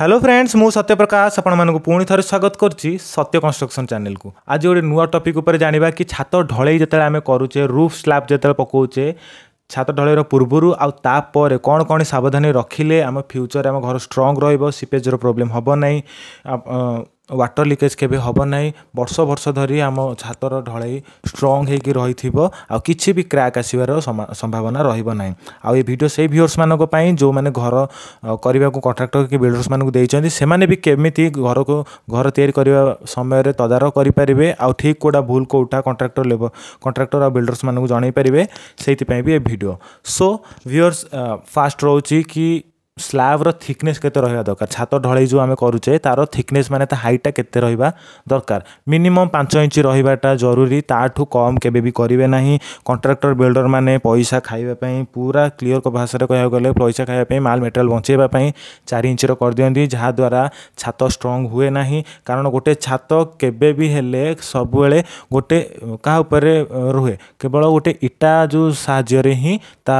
hello friends মু সত্যপ্রকাশ আপনার পুঁ the স্বাগত করছি সত্য কনস্ট্রকশন চ্যানেল কু আজ গোটে নূয় টপিক উপরে জাঁয়া কি ছাত ঢলাই যেত আমি করুছে রুফ স্লাব যেত পকাউছে ছাত ঢলাইর পূর্বর আপরে কোণ কোণ সাবধানী রখিলে আমার ফ্যুচর আমার ঘর স্ট্রং রহব সিপেজর প্রোবলেম হব না ୱାଟର ଲିକେଜ୍ କେବେ ହେବ ନାହିଁ ବର୍ଷ ବର୍ଷ ଧରି ଆମ ଛାତର ଢଳେଇ ଷ୍ଟ୍ରଙ୍ଗ ହେଇକି ରହିଥିବ ଆଉ କିଛି ବି କ୍ରାକ୍ ଆସିବାର ସମ୍ଭାବନା ରହିବ ନାହିଁ ଆଉ ଏ ଭିଡ଼ିଓ ସେଇ ଭିଉଅର୍ସମାନଙ୍କ ପାଇଁ ଯେଉଁମାନେ ଘର କରିବାକୁ କଣ୍ଟ୍ରାକ୍ଟର କି ବିଲ୍ଡର୍ସମାନଙ୍କୁ ଦେଇଛନ୍ତି ସେମାନେ ବି କେମିତି ଘରକୁ ଘର ତିଆରି କରିବା ସମୟରେ ତଦାରଖ କରିପାରିବେ ଆଉ ଠିକ୍ କେଉଁଟା ଭୁଲ କେଉଁଟା କଣ୍ଟ୍ରାକ୍ଟର ଲେବ କଣ୍ଟ୍ରାକ୍ଟର ଆଉ ବିଲ୍ଡର୍ସମାନଙ୍କୁ ଜଣାଇ ପାରିବେ ସେଇଥିପାଇଁ ବି ଏ ଭିଡ଼ିଓ ସୋ ଭିଉଅର୍ସ ଫାଷ୍ଟ ରହୁଛି କି ସ୍ଲାବ୍ର ଥିକନେସ୍ କେତେ ରହିବା ଦରକାର ଛାତ ଢଳେଇ ଯେଉଁ ଆମେ କରୁଛେ ତା'ର ଥିକନେସ୍ ମାନେ ତା ହାଇଟ୍ଟା କେତେ ରହିବା ଦରକାର ମିନିମମ୍ ପାଞ୍ଚ ଇଞ୍ଚ ରହିବାଟା ଜରୁରୀ ତା'ଠୁ କମ୍ କେବେ ବି କରିବେ ନାହିଁ କଣ୍ଟ୍ରାକ୍ଟର ବିଲ୍ଡର୍ମାନେ ପଇସା ଖାଇବା ପାଇଁ ପୁରା କ୍ଲିଅର୍ ଭାଷାରେ କହିବାକୁ ଗଲେ ପଇସା ଖାଇବା ପାଇଁ ମାଲ୍ ମେଟେରିଆଲ୍ ବଞ୍ଚାଇବା ପାଇଁ ଚାରି ଇଞ୍ଚର କରିଦିଅନ୍ତି ଯାହାଦ୍ୱାରା ଛାତ ଷ୍ଟ୍ରଙ୍ଗ ହୁଏ ନାହିଁ କାରଣ ଗୋଟେ ଛାତ କେବେ ବି ହେଲେ ସବୁବେଳେ ଗୋଟେ କାହା ଉପରେ ରୁହେ କେବଳ ଗୋଟେ ଇଟା ଯେଉଁ ସାହାଯ୍ୟରେ ହିଁ ତା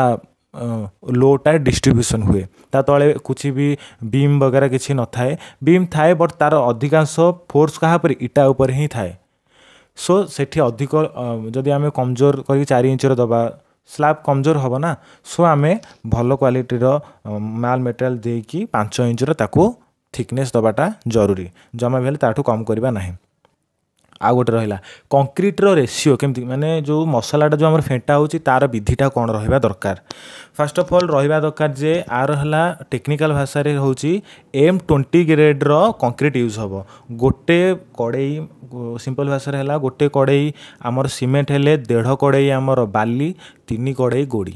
लो टायर ଡିଷ୍ଟ୍ରିବ୍ୟୁସନ୍ ହୁଏ ତା ତଳେ କିଛି ବି ବିମ୍ ବଗେରା କିଛି ନଥାଏ ବିମ୍ ଥାଏ ବଟ୍ ତା'ର ଅଧିକାଂଶ ଫୋର୍ସ କାହା ଉପରେ ଇଟା ଉପରେ ହିଁ ଥାଏ ସୋ ସେଠି ଅଧିକ ଯଦି ଆମେ କମଜୋର କରିକି ଚାରି ଇଞ୍ଚର ଦେବା ସ୍ଲାବ୍ କମଜୋର ହେବ ନା ସୋ ଆମେ ଭଲ କ୍ୱାଲିଟିର ମାଲ୍ ମେଟେରିଆଲ୍ ଦେଇକି ପାଞ୍ଚ ଇଞ୍ଚର ତାକୁ ଥିକନେସ୍ ଦେବାଟା ଜରୁରୀ ଜମା ବି ହେଲେ ତା'ଠୁ କମ୍ କରିବା ନାହିଁ ଆଉ ଗୋଟେ ରହିଲା କଂକ୍ରିଟର ରେସିଓ କେମିତି ମାନେ ଯେଉଁ ମସଲାଟା ଯେଉଁ ଆମର ଫେଣ୍ଟା ହେଉଛି ତା'ର ବିଧିଟା କ'ଣ ରହିବା ଦରକାର ଫାର୍ଷ୍ଟ ଅଫ୍ ଅଲ୍ ରହିବା ଦରକାର ଯେ ଆର ହେଲା ଟେକ୍ନିକାଲ ଭାଷାରେ ହେଉଛି ଏମ୍ ଟ୍ୱେଣ୍ଟି ଗ୍ରେଡ଼୍ର କଂକ୍ରିଟ ୟୁଜ୍ ହେବ ଗୋଟେ କଡ଼େଇ ସିମ୍ପଲ୍ ଭାଷାରେ ହେଲା ଗୋଟେ କଡ଼େଇ ଆମର ସିମେଣ୍ଟ ହେଲେ ଦେଢ଼ କଡ଼େଇ ଆମର ବାଲି ତିନି କଡ଼େଇ ଗୋଡ଼ି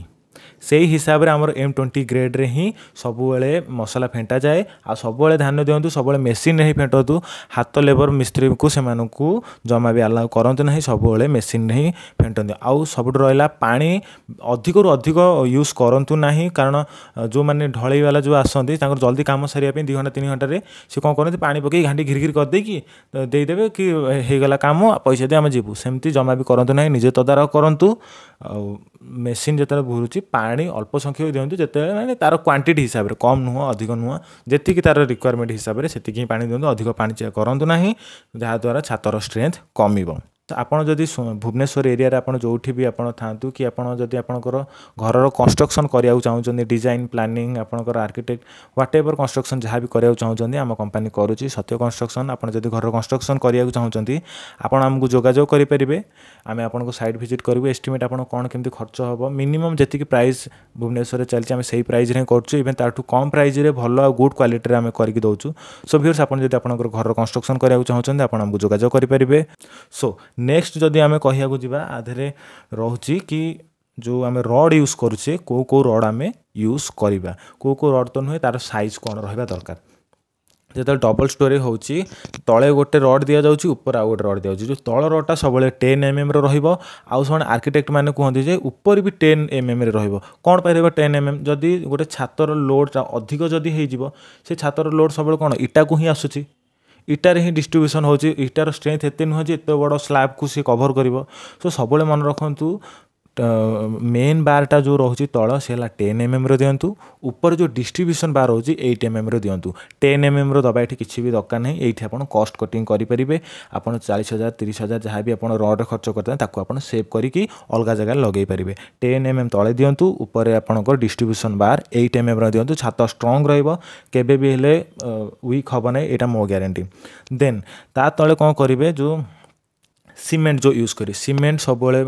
সেই হিসাବରେ ଆମର ଏମ୍ ଟ୍ୱେଣ୍ଟି ଗ୍ରେଡ଼୍ରେ ହିଁ ସବୁବେଳେ ମସଲା ଫେଣ୍ଟାଯାଏ ଆଉ ସବୁବେଳେ ଧ୍ୟାନ ଦିଅନ୍ତୁ ସବୁବେଳେ ମେସିନ୍ରେ ହିଁ ଫେଣ୍ଟନ୍ତୁ ହାତ ଲେବର୍ ମିସ୍ତ୍ରୀଙ୍କୁ ସେମାନଙ୍କୁ ଜମା ବି ଆଲାଉ କରନ୍ତୁ ନାହିଁ ସବୁବେଳେ ମେସିନ୍ରେ ହିଁ ଫେଣ୍ଟନ୍ତୁ ଆଉ ସବୁଠୁ ରହିଲା ପାଣି ଅଧିକରୁ ଅଧିକ ୟୁଜ୍ କରନ୍ତୁ ନାହିଁ କାରଣ ଯେଉଁମାନେ ଢଳେଇବାଲା ଯେଉଁ ଆସନ୍ତି ତାଙ୍କର ଜଲ୍ଦି କାମ ସାରିବା ପାଇଁ ଦୁଇ ଘଣ୍ଟା ତିନି ଘଣ୍ଟାରେ ସେ କ'ଣ କରନ୍ତି ପାଣି ପକାଇ ଘାଣ୍ଟି ଘିରି ଘିରି କରିଦେଇକି ଦେଇଦେବେ କି ହେଇଗଲା କାମ ପଇସା ଦେଇ ଆମେ ଯିବୁ ସେମିତି ଜମା ବି କରନ୍ତୁ ନାହିଁ ନିଜେ ତଦାରଖ କରନ୍ତୁ ଆଉ ମେସିନ୍ ଯେତେବେଳେ ଘୁରୁଛି ପାଣି ଅଳ୍ପ ସଂଖ୍ୟକ ଦିଅନ୍ତୁ ଯେତେବେଳେ ମାନେ ତା'ର କ୍ୱାଣ୍ଟିଟି ହିସାବରେ କମ୍ ନୁହଁ ଅଧିକ ନୁହଁ ଯେତିକି ତା'ର ରିକ୍ୱାରମେଣ୍ଟ ହିସାବରେ ସେତିକି ହିଁ ପାଣି ଦିଅନ୍ତୁ ଅଧିକ ପାଣି କରନ୍ତୁ ନାହିଁ ଯାହାଦ୍ୱାରା ଛାତର ଷ୍ଟ୍ରେଙ୍ଥ କମିବ ତ ଆପଣ ଯଦି ଭୁବନେଶ୍ୱର ଏରିଆରେ ଆପଣ ଯେଉଁଠି ବି ଆପଣ ଥାଆନ୍ତୁ କି ଆପଣ ଯଦି ଆପଣଙ୍କର ଘରର କନଷ୍ଟ୍ରକ୍ସନ୍ କରିବାକୁ ଚାହୁଁଛନ୍ତି ଡିଜାଇନ୍ ପ୍ଲାନିଂ ଆପଣଙ୍କର ଆର୍କିଟେକ୍ଟ ହ୍ୱାଟ୍ ଏଭର୍ କନଷ୍ଟ୍ରକ୍ସନ୍ ଯାହା ବି କରିବାକୁ ଚାହୁଁଛନ୍ତି ଆମ କମ୍ପାନୀ କରୁଛି ସତ୍ୟ କନଷ୍ଟ୍ରକ୍ସନ୍ ଆପଣ ଯଦି ଘରର କନଷ୍ଟ୍ରକ୍ସନ୍ କରିବାକୁ ଚାହୁଁଛନ୍ତି ଆପଣ ଆମକୁ ଯୋଗାଯୋଗ କରିପାରିବେ ଆମେ ଆପଣଙ୍କୁ ସାଇଟ୍ ଭିଜିଟ୍ କରିବୁ ଏଷ୍ଟିମେଟ୍ ଆପଣ କ'ଣ କେମିତି ଖର୍ଚ୍ଚ ହେବ ମିନିମମ୍ ଯେତିକି ପ୍ରାଇସ୍ ଭୁବନେଶ୍ୱରରେ ଚାଲିଛି ଆମେ ସେଇ ପ୍ରାଇସ୍ରେ ହିଁ କରୁଛୁ ଇଭେନ୍ ତାଠୁ କମ୍ ପ୍ରାଇସ୍ରେ ଭଲ ଆଉ ଗୁଡ଼୍ କ୍ୱାଲିଟିରେ ଆମେ କରିକି ଦେଉଛୁ ସୋ ଭିୟର୍ସ ଆପଣ ଯଦି ଆପଣଙ୍କର ଘରର କନଷ୍ଟ୍ରକ୍ସନ୍ କରିବାକୁ ଚାହୁଁଛନ୍ତି ଆପଣ ଆମକୁ ଯୋଗାଯୋଗ କରିପାରିବେ ସୋ ନେକ୍ସଟ ଯଦି ଆମେ କହିବାକୁ ଯିବା ଆଧେରେ ରହୁଛି କି ଯେଉଁ ଆମେ ରଡ଼୍ ୟୁଜ୍ କରୁଛେ କେଉଁ କେଉଁ ରଡ଼୍ ଆମେ ୟୁଜ୍ କରିବା କେଉଁ କେଉଁ ରଡ଼୍ ତ ନୁହେଁ ତା'ର ସାଇଜ୍ କ'ଣ ରହିବା ଦରକାର ଯେତେବେଳେ ଡବଲ୍ ଷ୍ଟୋରି ହେଉଛି ତଳେ ଗୋଟେ ରଡ଼୍ ଦିଆଯାଉଛି ଉପରେ ଆଉ ଗୋଟେ ରଡ଼୍ ଦିଆଯାଉଛି ଯେଉଁ ତଳ ରଡ଼୍ଟା ସବୁବେଳେ ଟେନ୍ ଏମ୍ଏମ୍ର ରହିବ ଆଉ ସେମାନେ ଆର୍କିଟେକ୍ଟମାନେ କୁହନ୍ତି ଯେ ଉପରେ ବି ଟେନ୍ ଏମ୍ଏମ୍ରେ ରହିବ କ'ଣ ପାଇଁ ରହିବ ଟେନ୍ ଏମ୍ଏମ୍ ଯଦି ଗୋଟେ ଛାତର ଲୋଡ଼୍ଟା ଅଧିକ ଯଦି ହେଇଯିବ ସେ ଛାତର ଲୋଡ଼୍ ସବୁବେଳେ କ'ଣ ଇଟାକୁ ହିଁ ଆସୁଛି ଇଟାରେ ହିଁ ଡିଷ୍ଟ୍ରିବ୍ୟୁସନ୍ ହେଉଛି ଇଟାର ଷ୍ଟ୍ରେଙ୍ଗ୍ଥ ଏତେ ନୁହେଁ ଯେ ଏତେ ବଡ଼ ସ୍ଲାବ୍କୁ ସେ କଭର୍ କରିବ ସୋ ସବୁବେଳେ ମନେ ରଖନ୍ତୁ ମେନ୍ ବାର୍ଟା ଯେଉଁ ରହୁଛି ତଳ ସେ ହେଲା ଟେନ୍ ଏମ୍ଏମ୍ର ଦିଅନ୍ତୁ ଉପରେ ଯେଉଁ ଡିଷ୍ଟ୍ରିବ୍ୟୁସନ୍ ବାର୍ ରହୁଛି ଏଇଟ୍ ଏମ୍ଏମ୍ର ଦିଅନ୍ତୁ ଟେନ୍ ଏମ୍ଏମ୍ର ଦେବା ଏଠି କିଛି ବି ଦରକାର ନାହିଁ ଏଇଠି ଆପଣ କଷ୍ଟ କଟିଂ କରିପାରିବେ ଆପଣ ଚାଳିଶ ହଜାର ତିରିଶ ହଜାର ଯାହା ବି ଆପଣ ରଡ଼୍ରେ ଖର୍ଚ୍ଚ କରିଥାନ୍ତି ତାକୁ ଆପଣ ସେଭ୍ କରିକି ଅଲଗା ଜାଗାରେ ଲଗାଇ ପାରିବେ ଟେନ୍ ଏମ୍ଏମ୍ ତଳେ ଦିଅନ୍ତୁ ଉପରେ ଆପଣଙ୍କର ଡିଷ୍ଟ୍ରିବ୍ୟୁସନ୍ ବାର୍ ଏଇଟ୍ ଏମ୍ଏମ୍ର ଦିଅନ୍ତୁ ଛାତ ଷ୍ଟ୍ରଙ୍ଗ ରହିବ କେବେ ବି ହେଲେ ୱିକ୍ ହେବ ନାହିଁ ଏଇଟା ମୋ ଗ୍ୟାରେଣ୍ଟି ଦେନ୍ ତା ତଳେ କ'ଣ କରିବେ ଯେଉଁ ସିମେଣ୍ଟ ଯେଉଁ ୟୁଜ୍ କରିବେ ସିମେଣ୍ଟ ସବୁବେଳେ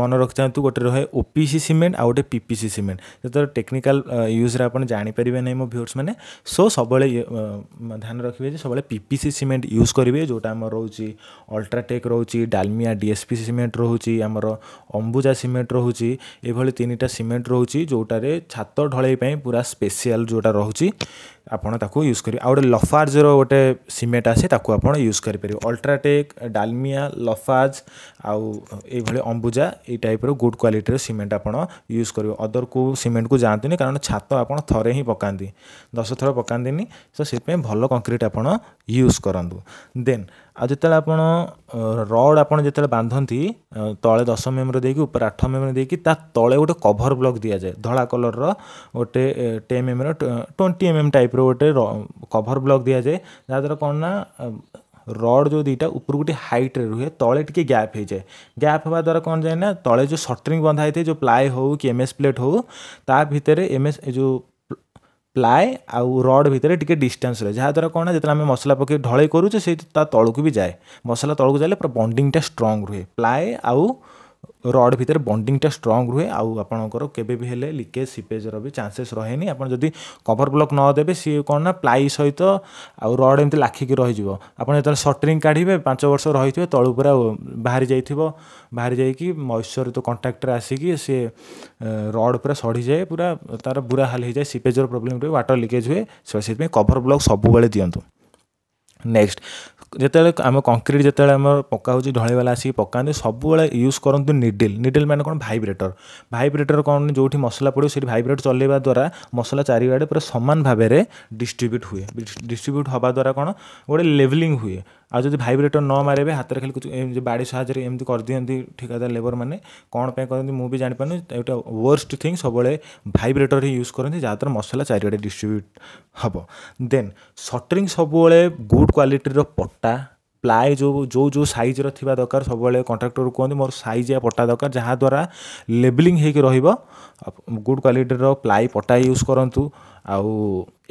ମନେ ରଖିଥାନ୍ତୁ ଗୋଟେ ରହେ ଓ ପି ସି ସିମେଣ୍ଟ ଆଉ ଗୋଟେ ପି ପି ସି ସିମେଣ୍ଟ ଯେତେବେଳେ ଟେକ୍ନିକାଲ ୟୁଜ୍ରେ ଆପଣ ଜାଣିପାରିବେ ନାହିଁ ମୋ ଭିଉର୍ସ ମାନେ ସୋ ସବୁବେଳେ ଧ୍ୟାନ ରଖିବେ ଯେ ସବୁବେଳେ P P C cement use କରିବେ ଯେଉଁଟା ଆମର ରହୁଛି ଅଲ୍ଟ୍ରାଟେକ୍ ରହୁଛି Dalmia D S P C cement ରହୁଛି ଆମର ଅମ୍ବୁଜା ସିମେଣ୍ଟ ରହୁଛି ଏଭଳି ତିନିଟା ସିମେଣ୍ଟ ରହୁଛି ଯେଉଁଟାରେ ଛାତ ଢଳେଇ ପାଇଁ ପୁରା ସ୍ପେସିଆଲ ଯେଉଁଟା ରହୁଛି ଆପଣ ତାକୁ ୟୁଜ୍ କରିବେ ଆଉ ଗୋଟେ ଲଫାର୍ଜର ଗୋଟେ ସିମେଣ୍ଟ ଆସେ ତାକୁ ଆପଣ ୟୁଜ୍ କରିପାରିବେ ଅଲ୍ଟ୍ରାଟେକ୍ ଡାଲମିଆ ଲଫାର୍ଜ ଆଉ ଏଇଭଳି ଅମ୍ବୁଜା ଏଇ ଟାଇପ୍ର ଗୁଡ଼୍ କ୍ୱାଲିଟିର ସିମେଣ୍ଟ ଆପଣ ୟୁଜ୍ କରିବେ ଅଦର କେଉଁ ସିମେଣ୍ଟକୁ ଯାଆନ୍ତୁନି କାରଣ ଛାତ ଆପଣ ଥରେ ହିଁ ପକାନ୍ତି ଦଶ ଥର ପକାନ୍ତିନି ତ ସେଥିପାଇଁ ଭଲ କଂକ୍ରିଟ୍ ଆପଣ ୟୁଜ୍ କରନ୍ତୁ ଦେନ୍ ଆଉ ଯେତେବେଳେ ଆପଣ ରଡ଼୍ ଆପଣ ଯେତେବେଳେ ବାନ୍ଧନ୍ତି ତଳେ ଦଶ ମେମ୍ର ଦେଇକି ଉପରେ ଆଠ ମେମ୍ର ଦେଇକି ତା ତଳେ ଗୋଟେ କଭର ବ୍ଲକ୍ ଦିଆଯାଏ ଧଳା କଲର୍ର ଗୋଟେ ଟେନ୍ ଏମ୍ଏମ୍ର ଟ୍ୱେଣ୍ଟି ଏମ୍ଏମ୍ ଟାଇପ୍ पाइप गोटे कभर ब्लक दि जाए जहाद्वारा कौन ना रड जो दुटा ऊपर गोटे हाइट्रे रुए तले टे गैप हो जाए गैप हवा द्वारा कौन जाए ना तले जो सटरिंग बंधाई थे जो प्लाए हो कि एम एस प्लेट होते एम एस जो प्लाए आउ रड भितर टी डिस्टेन्स रहे जहाद्वारा कौन जो आम मसला पक ढल करुचे से तलकू भी जाए मसला तलक जाए पूरा बंडिंगटा स्ट्रंग रुए प्लाए आउ ରଡ୍ ଭିତରେ ବଣ୍ଡିଂଟା ଷ୍ଟ୍ରଙ୍ଗ ରୁହେ ଆଉ ଆପଣଙ୍କର କେବେ ବି ହେଲେ ଲିକେଜ୍ ସିପେଜ୍ର ବି ଚାନ୍ସେସ୍ ରହେନି ଆପଣ ଯଦି କଭର୍ ବ୍ଲକ୍ ନ ଦେବେ ସିଏ କ'ଣ ନା ପ୍ଲାଇ ସହିତ ଆଉ ରଡ୍ ଏମିତି ଲାଖିକି ରହିଯିବ ଆପଣ ଯେତେବେଳେ ସଟରିଂ କାଢ଼ିବେ ପାଞ୍ଚ ବର୍ଷ ରହିଥିବେ ତଳୁ ପୁରା ବାହାରି ଯାଇଥିବ ବାହାରି ଯାଇକି ମଇଶ୍ଚର୍ ତ କଣ୍ଟ୍ରାକ୍ଟର୍ ଆସିକି ସିଏ ରଡ୍ ପୁରା ସଢ଼ିଯାଏ ପୁରା ତା'ର ବୁରା ହାଲ ହେଇଯାଏ ସିପେଜ୍ର ପ୍ରୋବ୍ଲେମ୍ ରୁହେ ୱାଟର୍ ଲିକେଜ୍ ହୁଏ ସେଥିପାଇଁ କଭର୍ ବ୍ଲକ୍ ସବୁବେଳେ ଦିଅନ୍ତୁ ନେକ୍ସଟ ଯେତେବେଳେ ଆମ କଂକ୍ରିଟ୍ ଯେତେବେଳେ ଆମର ପକା ହେଉଛି ଢଳେଇବାଲା ଆସିକି ପକାନ୍ତି ସବୁବେଳେ ୟୁଜ୍ କରନ୍ତୁ ନିଡିଲ୍ ନିଡିଲ୍ ମାନେ କ'ଣ ଭାଇବ୍ରେଟର୍ ଭାଇବ୍ରେଟର୍ କ'ଣ ଯେଉଁଠି ମସଲା ପଡ଼ିବ ସେଇଠି ଭାଇବ୍ରେଟ୍ ଚଲେଇବା ଦ୍ୱାରା ମସଲା ଚାରିଆଡ଼େ ପୁରା ସମାନ ଭାବରେ ଡିଷ୍ଟ୍ରିବ୍ୟୁଟ୍ ହୁଏ ଡିଷ୍ଟ୍ରିବ୍ୟୁଟ୍ ହେବା ଦ୍ୱାରା କ'ଣ ଗୋଟେ ଲେଭଲିଂ ହୁଏ ଆଉ ଯଦି ଭାଇବ୍ରେଟର୍ ନ ମାରିବେ ହାତରେ ଖାଲି ବାଡ଼ି ସାହାଯ୍ୟରେ ଏମିତି କରିଦିଅନ୍ତି ଠିକାଦାର ଲେବର ମାନେ କ'ଣ ପାଇଁ କରନ୍ତି ମୁଁ ବି ଜାଣିପାରୁନି ଏଇଟା ୱର୍ଷ୍ଟ ଥିଙ୍ଗ ସବୁବେଳେ ଭାଇବ୍ରେଟର ହିଁ ୟୁଜ୍ କରନ୍ତି ଯାହାଦ୍ୱାରା ମସଲା ଚାରିଆଡ଼େ ଡିଷ୍ଟ୍ରିବ୍ୟୁଟ୍ ହେବ ଦେନ୍ ସଟରିଂ ସବୁବେଳେ ଗୁଡ଼୍ କ୍ୱାଲିଟିର ପଟା ପ୍ଲାଏ ଯେଉଁ ଯେଉଁ ଯେଉଁ ସାଇଜ୍ର ଥିବା ଦରକାର ସବୁବେଳେ କଣ୍ଟ୍ରାକ୍ଟରକୁ କୁହନ୍ତୁ ମୋର ସାଇଜିଆ ପଟା ଦରକାର ଯାହାଦ୍ୱାରା ଲେବଲିଂ ହେଇକି ରହିବ ଗୁଡ଼୍ କ୍ୱାଲିଟିର ପ୍ଲାଏ ପଟା ୟୁଜ୍ କରନ୍ତୁ ଆଉ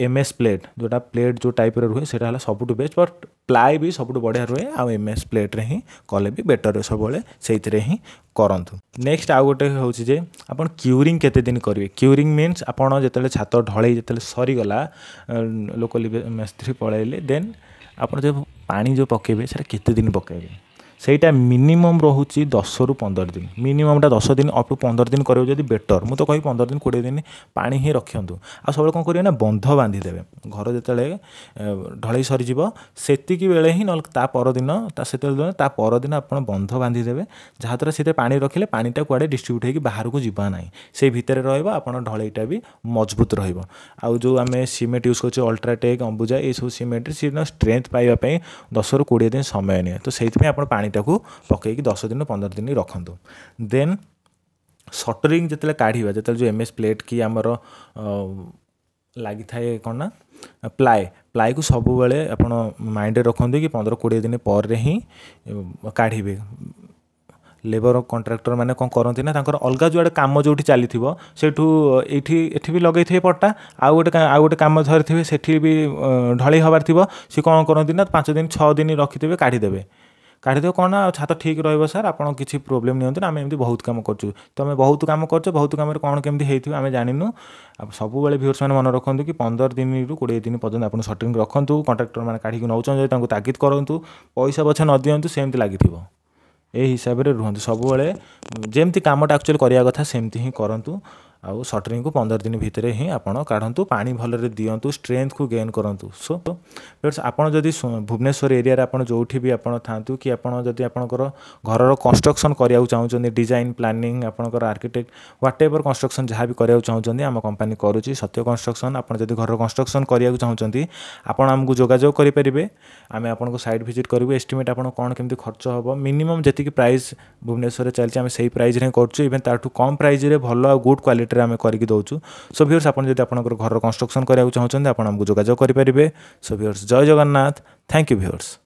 ଏମ୍ ଏସ୍ ପ୍ଲେଟ୍ ଯେଉଁଟା ପ୍ଲେଟ୍ ଯେଉଁ ଟାଇପ୍ର ରୁହେ ସେଇଟା ହେଲା ସବୁଠୁ ବେଷ୍ଟ ବଟ୍ ପ୍ଲାଏ ବି ସବୁଠୁ ବଢ଼ିଆ ରୁହେ ଆଉ ଏମ୍ ଏସ୍ ପ୍ଲେଟ୍ରେ ହିଁ କଲେ ବି ବେଟର୍ ସବୁବେଳେ ସେଇଥିରେ ହିଁ କରନ୍ତୁ ନେକ୍ସଟ ଆଉ ଗୋଟେ ହେଉଛି ଯେ ଆପଣ କ୍ୟୁରିଂ କେତେ ଦିନ କରିବେ କ୍ୟୁରିଂ ମିନ୍ସ ଆପଣ ଯେତେବେଳେ ଛାତ ଢଳେଇ ଯେତେବେଳେ ସରିଗଲା ଲୋକ ମିସ୍ତ୍ରୀ ପଳେଇଲେ ଦେନ୍ ଆପଣ ଯେଉଁ ପାଣି ଯେଉଁ ପକାଇବେ ସେଇଟା କେତେ ଦିନ ପକାଇବେ ସେଇଟା ମିନିମମ୍ ରହୁଛି ଦଶରୁ ପନ୍ଦର ଦିନ ମିନିମମ୍ଟା ଦଶ ଦିନ ଅପ୍ ଟୁ ପନ୍ଦର ଦିନ କରିବ ଯଦି ବେଟର୍ ମୁଁ ତ କହିବି ପନ୍ଦର ଦିନ କୋଡ଼ିଏ ଦିନ ପାଣି ହିଁ ରଖନ୍ତୁ ଆଉ ସବୁବେଳେ କ'ଣ କରିବେ ନା ବନ୍ଧ ବାନ୍ଧିଦେବେ ଘର ଯେତେବେଳେ ଢଳେଇ ସରିଯିବ ସେତିକି ବେଳେ ହିଁ ନହେଲେ ତା ପରଦିନ ତା ସେତେବେଳେ ତା ପରଦିନ ଆପଣ ବନ୍ଧ ବାନ୍ଧିଦେବେ ଯାହାଦ୍ୱାରା ସେଥିରେ ପାଣି ରଖିଲେ ପାଣିଟା କୁଆଡ଼େ ଡିଷ୍ଟ୍ରିବ୍ୟୁଟ୍ ହେଇକି ବାହାରକୁ ଯିବା ନାହିଁ ସେଇ ଭିତରେ ରହିବ ଆପଣ ଢଳେଇଟା ବି ମଜବୁତ ରହିବ ଆଉ ଯେଉଁ ଆମେ ସିମେଣ୍ଟ ୟୁଜ୍ କରୁଛୁ ଅଲ୍ଟ୍ରାଟେକ୍ ଅମ୍ବୁଜା ଏଇସବୁ ସିମେଣ୍ଟରେ ସିଏ ଷ୍ଟ୍ରେଙ୍ଥ ପାଇବା ପାଇଁ ଦଶରୁ କୋଡ଼ିଏ ଦିନ ସମୟ ନିଏ ତ ସେଇଥିପାଇଁ ଆପଣ ପାଣି ପାଣିଟାକୁ ପକାଇକି ଦଶ ଦିନ ପନ୍ଦର ଦିନ ରଖନ୍ତୁ ଦେନ୍ ସଟରିଂ ଯେତେବେଳେ କାଢ଼ିବା ଯେତେବେଳେ ଯେଉଁ ଏମ୍ ଏସ୍ ପ୍ଲେଟ୍ କି ଆମର ଲାଗିଥାଏ କ'ଣ ନା ପ୍ଲାଏ ପ୍ଲାଏକୁ ସବୁବେଳେ ଆପଣ ମାଇଣ୍ଡରେ ରଖନ୍ତୁ କି ପନ୍ଦର କୋଡ଼ିଏ ଦିନ ପରେ ହିଁ କାଢ଼ିବେ ଲେବର କଣ୍ଟ୍ରାକ୍ଟର ମାନେ କ'ଣ କରନ୍ତି ନା ତାଙ୍କର ଅଲଗା ଯୁଆଡ଼େ କାମ ଯେଉଁଠି ଚାଲିଥିବ ସେଇଠୁ ଏଇଠି ଏଠି ବି ଲଗେଇଥିବେ ପଟ୍ଟା ଆଉ ଗୋଟେ ଆଉ ଗୋଟେ କାମ ଧରିଥିବେ ସେଠି ବି ଢଳେଇ ହେବାର ଥିବ ସେ କ'ଣ କରନ୍ତି ନା ପାଞ୍ଚ ଦିନ ଛଅ ଦିନ ରଖିଥିବେ କାଢ଼ିଦେବେ କାଢ଼ିଦେବ କ'ଣ ଆଉ ଛାତ ଠିକ୍ ରହିବ ସାର୍ ଆପଣ କିଛି ପ୍ରୋବ୍ଲେମ୍ ନିଅନ୍ତୁନି ଆମେ ଏମିତି ବହୁତ କାମ କରୁଛୁ ତୁମେ ବହୁତ କାମ କରୁଛ ବହୁତ କାମରେ କ'ଣ କେମିତି ହେଇଥିବ ଆମେ ଜାଣିନୁ ଆଉ ସବୁବେଳେ ଭିଉର୍ସମାନେ ମନେ ରଖନ୍ତୁ କି ପନ୍ଦର ଦିନରୁ କୋଡ଼ିଏ ଦିନ ପର୍ଯ୍ୟନ୍ତ ଆପଣ ସଟିଂ ରଖନ୍ତୁ କଣ୍ଟ୍ରାକ୍ଟରମାନେ କାଢ଼ିକି ନେଉଛନ୍ତି ଯଦି ତାଙ୍କୁ ତାଗିଦ କରନ୍ତୁ ପଇସା ପଛେ ନ ଦିଅନ୍ତୁ ସେମିତି ଲାଗିଥିବ ଏହି ହିସାବରେ ରୁହନ୍ତୁ ସବୁବେଳେ ଯେମିତି କାମଟା ଆକ୍ଚୁଆଲି କରିବା କଥା ସେମିତି ହିଁ କରନ୍ତୁ ଆଉ ସଟରିଂକୁ ପନ୍ଦର ଦିନ ଭିତରେ ହିଁ ଆପଣ କାଢ଼ନ୍ତୁ ପାଣି ଭଲରେ ଦିଅନ୍ତୁ ଷ୍ଟ୍ରେngଥକୁ ଗେନ୍ କରନ୍ତୁ ସୋ ବେଟ୍ସ ଆପଣ ଯଦି ଭୁବନେଶ୍ୱର ଏରିଆରେ ଆପଣ ଯେଉଁଠି ବି ଆପଣ ଥାଆନ୍ତୁ କି ଆପଣ ଯଦି ଆପଣଙ୍କର ଘରର କନଷ୍ଟ୍ରକ୍ସନ୍ କରିବାକୁ ଚାହୁଁଛନ୍ତି ଡିଜାଇନ୍ ପ୍ଲାନିଂ ଆପଣଙ୍କର ଆର୍କିଟେକ୍ଟ ହ୍ୱାଟ୍ ଏଭର୍ କନଷ୍ଟ୍ରକ୍ସନ୍ ଯାହା ବି କରିବାକୁ ଚାହୁଁଛନ୍ତି ଆମ କମ୍ପାନୀ କରୁଛି ସତ୍ୟ କନଷ୍ଟ୍ରକ୍ସନ୍ ଆପଣ ଯଦି ଘରର କନଷ୍ଟ୍ରକ୍ସନ୍ କରିବାକୁ ଚାହୁଁଛନ୍ତି ଆପଣ ଆମକୁ ଯୋଗାଯୋଗ କରିପାରିବେ ଆମେ ଆପଣଙ୍କୁ ସାଇଟ୍ ଭିଜିଟ୍ କରିବୁ ଏଷ୍ଟିମେଟ୍ ଆପଣ କ'ଣ କେମିତି ଖର୍ଚ୍ଚ ହେବ ମିନିମମ୍ ଯେତିକି ପ୍ରାଇସ୍ ଭୁବନେଶ୍ୱରରେ ଚାଲିଛି ଆମେ ସେଇ ପ୍ରାଇସ୍ରେ ହିଁ କରୁଛୁ ଇଭେନ୍ ତା'ଠୁ କମ୍ ପ୍ରାଇସ୍ରେ ଭଲ ଆଉ ଗୁଡ଼୍ କ୍ୱାଲିଟି ि देछु सो भियर्स आउँछ घर कन्सट्रक्सन गर्नु चाहन्छु अब आम भियर्स जयजगन्नाथ थ्याङ्क यू भियर्स